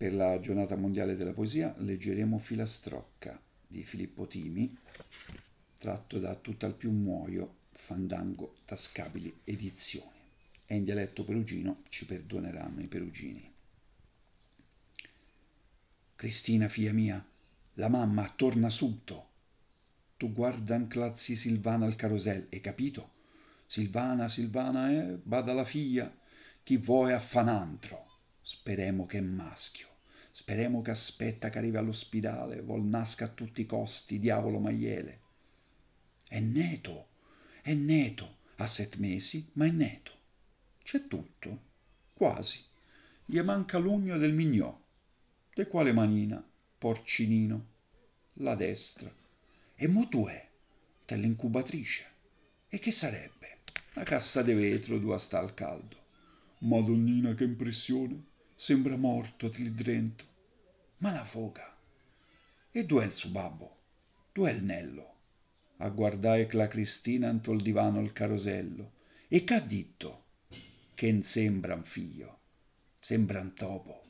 Per la giornata mondiale della poesia leggeremo Filastrocca di Filippo Timi, tratto da Tutta al più muoio, Fandango, Tascabili, Edizioni. È in dialetto perugino, ci perdoneranno i perugini. Cristina, figlia mia, la mamma torna subito. Tu guarda anclazzi Silvana al carosel, hai capito? Silvana, Silvana, eh, bada la figlia, chi vuoi affanantro speremo che è maschio. Speremo che aspetta che arrivi all'ospedale, vuol nasca a tutti i costi, diavolo maiele. È neto, è neto, ha sette mesi, ma è neto. C'è tutto, quasi. Gli manca l'ugno del mignò, de quale manina, porcinino, la destra. E mo tu è, dell'incubatrice. E che sarebbe? La cassa di vetro dove sta al caldo. Madonnina, che impressione! Sembra morto Tlidrento. Ma la foca. E dov'è il suo babbo? Dov'è il Nello? A guardare la Cristina il divano il carosello. E che ha detto? Che non sembra un figlio, sembra un topo.